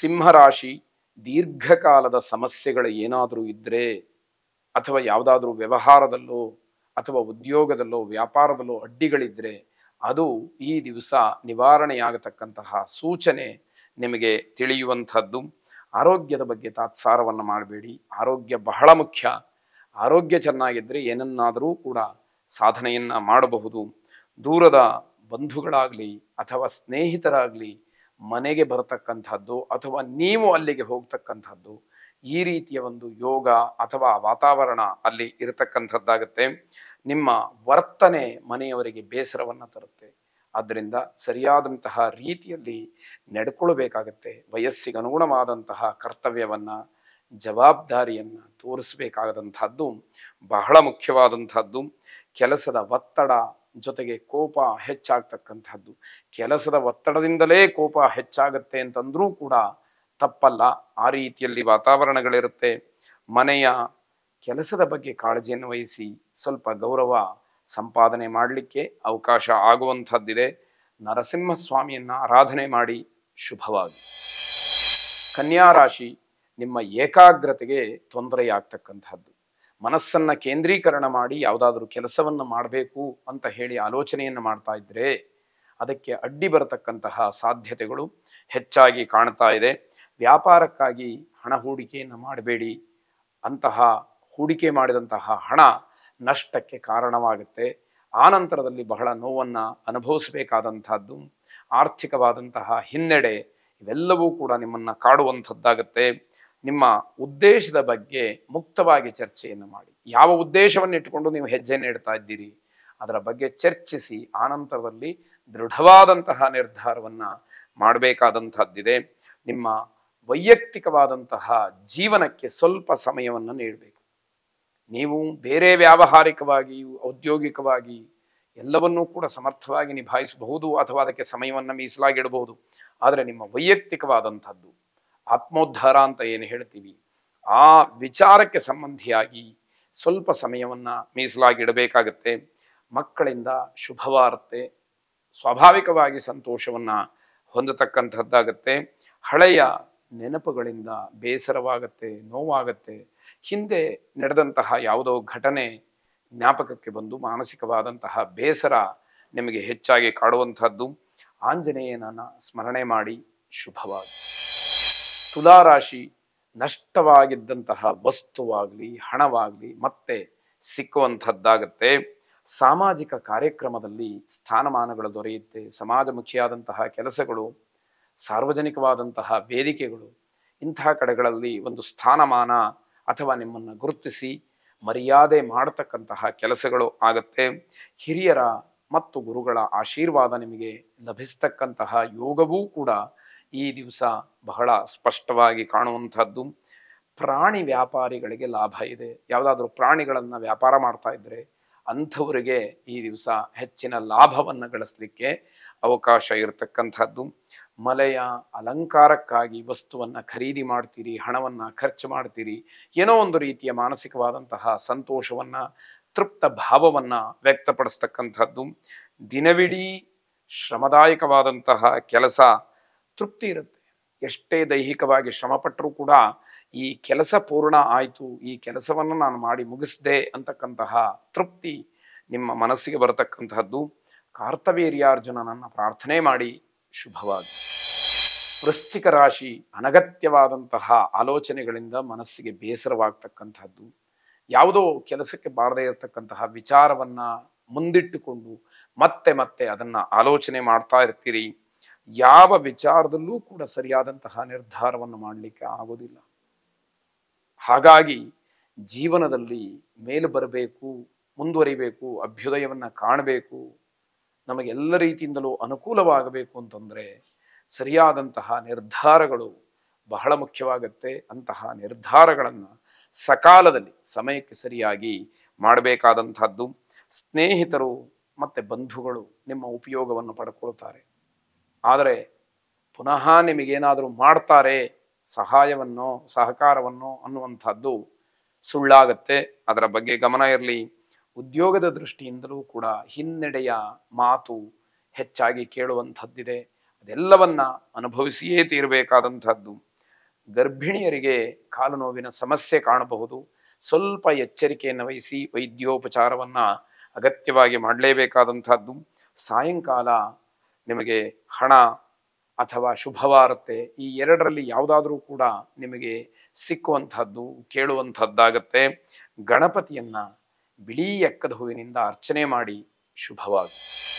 ಸಿಂಹರಾಶಿ ದೀರ್ಘಕಾಲದ ಸಮಸ್ಯೆಗಳು ಏನಾದರೂ ಇದ್ದರೆ ಅಥವಾ ಯಾವುದಾದ್ರೂ ವ್ಯವಹಾರದಲ್ಲೋ ಅಥವಾ ಉದ್ಯೋಗದಲ್ಲೋ ವ್ಯಾಪಾರದಲ್ಲೋ ಅಡ್ಡಿಗಳಿದ್ದರೆ ಅದು ಈ ದಿವಸ ನಿವಾರಣೆಯಾಗತಕ್ಕಂತಹ ಸೂಚನೆ ನಿಮಗೆ ತಿಳಿಯುವಂಥದ್ದು ಆರೋಗ್ಯದ ಬಗ್ಗೆ ತಾತ್ಸಾರವನ್ನು ಮಾಡಬೇಡಿ ಆರೋಗ್ಯ ಬಹಳ ಮುಖ್ಯ ಆರೋಗ್ಯ ಚೆನ್ನಾಗಿದ್ದರೆ ಏನನ್ನಾದರೂ ಕೂಡ ಸಾಧನೆಯನ್ನು ಮಾಡಬಹುದು ದೂರದ ಬಂಧುಗಳಾಗಲಿ ಅಥವಾ ಸ್ನೇಹಿತರಾಗಲಿ ಮನೆಗೆ ಬರತಕ್ಕಂಥದ್ದು ಅಥವಾ ನೀವು ಅಲ್ಲಿಗೆ ಹೋಗ್ತಕ್ಕಂಥದ್ದು ಈ ರೀತಿಯ ಒಂದು ಯೋಗ ಅಥವಾ ವಾತಾವರಣ ಅಲ್ಲಿ ಇರತಕ್ಕಂಥದ್ದಾಗುತ್ತೆ ನಿಮ್ಮ ವರ್ತನೆ ಮನೆಯವರಿಗೆ ಬೇಸರವನ್ನು ತರುತ್ತೆ ಆದ್ದರಿಂದ ಸರಿಯಾದಂತಹ ರೀತಿಯಲ್ಲಿ ನಡ್ಕೊಳ್ಬೇಕಾಗತ್ತೆ ವಯಸ್ಸಿಗೆ ಅನುಗುಣವಾದಂತಹ ಕರ್ತವ್ಯವನ್ನು ಜವಾಬ್ದಾರಿಯನ್ನು ತೋರಿಸಬೇಕಾದಂಥದ್ದು ಬಹಳ ಮುಖ್ಯವಾದಂಥದ್ದು ಕೆಲಸದ ಒತ್ತಡ ಜೊತೆಗೆ ಕೋಪ ಹೆಚ್ಚಾಗ್ತಕ್ಕಂಥದ್ದು ಕೆಲಸದ ಒತ್ತಡದಿಂದಲೇ ಕೋಪ ಹೆಚ್ಚಾಗತ್ತೆ ಅಂತಂದ್ರೂ ಕೂಡ ತಪ್ಪಲ್ಲ ಆ ರೀತಿಯಲ್ಲಿ ವಾತಾವರಣಗಳಿರುತ್ತೆ ಮನೆಯ ಕೆಲಸದ ಬಗ್ಗೆ ಕಾಳಜಿಯನ್ನು ವಹಿಸಿ ಸ್ವಲ್ಪ ಗೌರವ ಸಂಪಾದನೆ ಮಾಡಲಿಕ್ಕೆ ಅವಕಾಶ ಆಗುವಂಥದ್ದಿದೆ ನರಸಿಂಹಸ್ವಾಮಿಯನ್ನು ಆರಾಧನೆ ಮಾಡಿ ಶುಭವಾಗಿ ಕನ್ಯಾ ರಾಶಿ ನಿಮ್ಮ ಏಕಾಗ್ರತೆಗೆ ತೊಂದರೆಯಾಗ್ತಕ್ಕಂಥದ್ದು ಮನಸ್ಸನ್ನು ಕೇಂದ್ರೀಕರಣ ಮಾಡಿ ಯಾವುದಾದ್ರೂ ಕೆಲಸವನ್ನು ಮಾಡಬೇಕು ಅಂತ ಹೇಳಿ ಆಲೋಚನೆಯನ್ನು ಮಾಡ್ತಾ ಇದ್ದರೆ ಅದಕ್ಕೆ ಅಡ್ಡಿ ಬರತಕ್ಕಂತಹ ಸಾಧ್ಯತೆಗಳು ಹೆಚ್ಚಾಗಿ ಕಾಣ್ತಾ ಇದೆ ವ್ಯಾಪಾರಕ್ಕಾಗಿ ಹಣ ಹೂಡಿಕೆಯನ್ನು ಮಾಡಬೇಡಿ ಅಂತಹ ಹೂಡಿಕೆ ಮಾಡಿದಂತಹ ಹಣ ನಷ್ಟಕ್ಕೆ ಕಾರಣವಾಗುತ್ತೆ ಆನಂತರದಲ್ಲಿ ಬಹಳ ನೋವನ್ನು ಅನುಭವಿಸಬೇಕಾದಂತಹದ್ದು ಆರ್ಥಿಕವಾದಂತಹ ಹಿನ್ನಡೆ ಇವೆಲ್ಲವೂ ಕೂಡ ನಿಮ್ಮನ್ನು ಕಾಡುವಂಥದ್ದಾಗತ್ತೆ ನಿಮ್ಮ ಉದ್ದೇಶದ ಬಗ್ಗೆ ಮುಕ್ತವಾಗಿ ಚರ್ಚೆಯನ್ನು ಮಾಡಿ ಯಾವ ಉದ್ದೇಶವನ್ನು ಇಟ್ಟುಕೊಂಡು ನೀವು ಹೆಜ್ಜೆಯನ್ನು ಇಡ್ತಾ ಇದ್ದೀರಿ ಅದರ ಬಗ್ಗೆ ಚರ್ಚಿಸಿ ಆನಂತರದಲ್ಲಿ ದೃಢವಾದಂತಹ ನಿರ್ಧಾರವನ್ನು ಮಾಡಬೇಕಾದಂತಹದ್ದಿದೆ ನಿಮ್ಮ ವೈಯಕ್ತಿಕವಾದಂತಹ ಜೀವನಕ್ಕೆ ಸ್ವಲ್ಪ ಸಮಯವನ್ನು ನೀಡಬೇಕು ನೀವು ಬೇರೆ ವ್ಯಾವಹಾರಿಕವಾಗಿ ಔದ್ಯೋಗಿಕವಾಗಿ ಎಲ್ಲವನ್ನೂ ಕೂಡ ಸಮರ್ಥವಾಗಿ ನಿಭಾಯಿಸಬಹುದು ಅಥವಾ ಅದಕ್ಕೆ ಸಮಯವನ್ನು ಮೀಸಲಾಗಿಡಬಹುದು ಆದರೆ ನಿಮ್ಮ ವೈಯಕ್ತಿಕವಾದಂಥದ್ದು ಆತ್ಮೋದ್ಧಾರ ಅಂತ ಏನು ಹೇಳ್ತೀವಿ ಆ ವಿಚಾರಕ್ಕೆ ಸಂಬಂಧಿಯಾಗಿ ಸ್ವಲ್ಪ ಸಮಯವನ್ನು ಮೀಸಲಾಗಿಡಬೇಕಾಗತ್ತೆ ಮಕ್ಕಳಿಂದ ಶುಭವಾರ್ತೆ ಸ್ವಾಭಾವಿಕವಾಗಿ ಸಂತೋಷವನ್ನು ಹೊಂದತಕ್ಕಂಥದ್ದಾಗತ್ತೆ ಹಳೆಯ ನೆನಪುಗಳಿಂದ ಬೇಸರವಾಗತ್ತೆ ನೋವಾಗತ್ತೆ ಹಿಂದೆ ನಡೆದಂತಹ ಯಾವುದೋ ಘಟನೆ ಜ್ಞಾಪಕಕ್ಕೆ ಬಂದು ಮಾನಸಿಕವಾದಂತಹ ಬೇಸರ ನಿಮಗೆ ಹೆಚ್ಚಾಗಿ ಕಾಡುವಂಥದ್ದು ಆಂಜನೇಯನನ್ನು ಸ್ಮರಣೆ ಮಾಡಿ ಶುಭವಾದ ತುಲಾರಾಶಿ ನಷ್ಟವಾಗಿದ್ದಂತಹ ವಸ್ತುವಾಗಲಿ ಹಣವಾಗಲಿ ಮತ್ತೆ ಸಿಕ್ಕುವಂಥದ್ದಾಗತ್ತೆ ಸಾಮಾಜಿಕ ಕಾರ್ಯಕ್ರಮದಲ್ಲಿ ಸ್ಥಾನಮಾನಗಳು ದೊರೆಯುತ್ತೆ ಸಮಾಜಮುಖಿಯಾದಂತಹ ಕೆಲಸಗಳು ಸಾರ್ವಜನಿಕವಾದಂತಹ ವೇದಿಕೆಗಳು ಇಂತಹ ಕಡೆಗಳಲ್ಲಿ ಒಂದು ಸ್ಥಾನಮಾನ ಅಥವಾ ನಿಮ್ಮನ್ನು ಗುರುತಿಸಿ ಮರ್ಯಾದೆ ಮಾಡತಕ್ಕಂತಹ ಕೆಲಸಗಳು ಆಗತ್ತೆ ಹಿರಿಯರ ಮತ್ತು ಗುರುಗಳ ಆಶೀರ್ವಾದ ನಿಮಗೆ ಲಭಿಸ್ತಕ್ಕಂತಹ ಯೋಗವೂ ಕೂಡ ಈ ದಿವಸ ಬಹಳ ಸ್ಪಷ್ಟವಾಗಿ ಕಾಣುವಂಥದ್ದು ಪ್ರಾಣಿ ವ್ಯಾಪಾರಿಗಳಿಗೆ ಲಾಭ ಇದೆ ಯಾವುದಾದ್ರೂ ಪ್ರಾಣಿಗಳನ್ನು ವ್ಯಾಪಾರ ಮಾಡ್ತಾ ಇದ್ದರೆ ಅಂಥವರಿಗೆ ಈ ದಿವಸ ಹೆಚ್ಚಿನ ಲಾಭವನ್ನು ಗಳಿಸಲಿಕ್ಕೆ ಅವಕಾಶ ಇರತಕ್ಕಂಥದ್ದು ಮಲೆಯ ಅಲಂಕಾರಕ್ಕಾಗಿ ವಸ್ತುವನ್ನು ಖರೀದಿ ಮಾಡ್ತೀರಿ ಹಣವನ್ನು ಖರ್ಚು ಮಾಡ್ತೀರಿ ಏನೋ ಒಂದು ರೀತಿಯ ಮಾನಸಿಕವಾದಂತಹ ಸಂತೋಷವನ್ನು ತೃಪ್ತ ಭಾವವನ್ನು ವ್ಯಕ್ತಪಡಿಸ್ತಕ್ಕಂಥದ್ದು ದಿನವಿಡೀ ಶ್ರಮದಾಯಕವಾದಂತಹ ಕೆಲಸ ತೃಪ್ತಿ ಇರುತ್ತೆ ಎಷ್ಟೇ ದೈಹಿಕವಾಗಿ ಶ್ರಮಪಟ್ಟರೂ ಕೂಡ ಈ ಕೆಲಸ ಪೂರ್ಣ ಆಯಿತು ಈ ಕೆಲಸವನ್ನು ನಾನು ಮಾಡಿ ಮುಗಿಸಿದೆ ಅಂತಕ್ಕಂತಹ ತೃಪ್ತಿ ನಿಮ್ಮ ಮನಸ್ಸಿಗೆ ಬರತಕ್ಕಂತಹದ್ದು ನನ್ನ ಪ್ರಾರ್ಥನೆ ಮಾಡಿ ಶುಭವಾಗಿ ವೃಶ್ಚಿಕ ರಾಶಿ ಅನಗತ್ಯವಾದಂತಹ ಆಲೋಚನೆಗಳಿಂದ ಮನಸ್ಸಿಗೆ ಬೇಸರವಾಗ್ತಕ್ಕಂತಹದ್ದು ಯಾವುದೋ ಕೆಲಸಕ್ಕೆ ಬಾರದೇ ಇರತಕ್ಕಂತಹ ವಿಚಾರವನ್ನು ಮುಂದಿಟ್ಟುಕೊಂಡು ಮತ್ತೆ ಮತ್ತೆ ಅದನ್ನು ಆಲೋಚನೆ ಮಾಡ್ತಾ ಇರ್ತೀರಿ ಯಾವ ವಿಚಾರದಲ್ಲೂ ಕೂಡ ಸರಿಯಾದಂತಹ ನಿರ್ಧಾರವನ್ನು ಮಾಡಲಿಕ್ಕೆ ಆಗೋದಿಲ್ಲ ಹಾಗಾಗಿ ಜೀವನದಲ್ಲಿ ಮೇಲೆ ಬರಬೇಕು ಮುಂದುವರಿಬೇಕು ಅಭ್ಯುದಯವನ್ನು ಕಾಣಬೇಕು ನಮಗೆಲ್ಲ ರೀತಿಯಿಂದಲೂ ಅನುಕೂಲವಾಗಬೇಕು ಅಂತಂದರೆ ಸರಿಯಾದಂತಹ ನಿರ್ಧಾರಗಳು ಬಹಳ ಮುಖ್ಯವಾಗತ್ತೆ ಅಂತಹ ನಿರ್ಧಾರಗಳನ್ನು ಸಕಾಲದಲ್ಲಿ ಸಮಯಕ್ಕೆ ಸರಿಯಾಗಿ ಮಾಡಬೇಕಾದಂಥದ್ದು ಸ್ನೇಹಿತರು ಮತ್ತು ಬಂಧುಗಳು ನಿಮ್ಮ ಉಪಯೋಗವನ್ನು ಪಡ್ಕೊಳ್ತಾರೆ ಆದರೆ ಪುನಃ ನಿಮಗೇನಾದರೂ ಮಾಡ್ತಾರೆ ಸಹಾಯವನ್ನು ಸಹಕಾರವನ್ನು ಅನ್ನುವಂಥದ್ದು ಸುಳ್ಳಾಗತ್ತೆ ಅದರ ಬಗ್ಗೆ ಗಮನ ಇರಲಿ ಉದ್ಯೋಗದ ದೃಷ್ಟಿಯಿಂದಲೂ ಕೂಡ ಹಿನ್ನಡೆಯ ಮಾತು ಹೆಚ್ಚಾಗಿ ಕೇಳುವಂಥದ್ದಿದೆ ಅದೆಲ್ಲವನ್ನ ಅನುಭವಿಸಿಯೇ ತೀರಬೇಕಾದಂಥದ್ದು ಗರ್ಭಿಣಿಯರಿಗೆ ಕಾಲು ನೋವಿನ ಸಮಸ್ಯೆ ಕಾಣಬಹುದು ಸ್ವಲ್ಪ ಎಚ್ಚರಿಕೆಯನ್ನು ವಹಿಸಿ ವೈದ್ಯೋಪಚಾರವನ್ನು ಅಗತ್ಯವಾಗಿ ಮಾಡಲೇಬೇಕಾದಂಥದ್ದು ಸಾಯಂಕಾಲ ನಿಮಗೆ ಹಣ ಅಥವಾ ಶುಭವಾರತೆ ಈ ಎರಡರಲ್ಲಿ ಯಾವುದಾದ್ರೂ ಕೂಡ ನಿಮಗೆ ಸಿಕ್ಕುವಂಥದ್ದು ಕೇಳುವಂಥದ್ದಾಗತ್ತೆ ಗಣಪತಿಯನ್ನು ಬಿಳಿ ಎಕ್ಕದ ಹೂವಿನಿಂದ ಅರ್ಚನೆ ಮಾಡಿ ಶುಭವಾಗುತ್ತೆ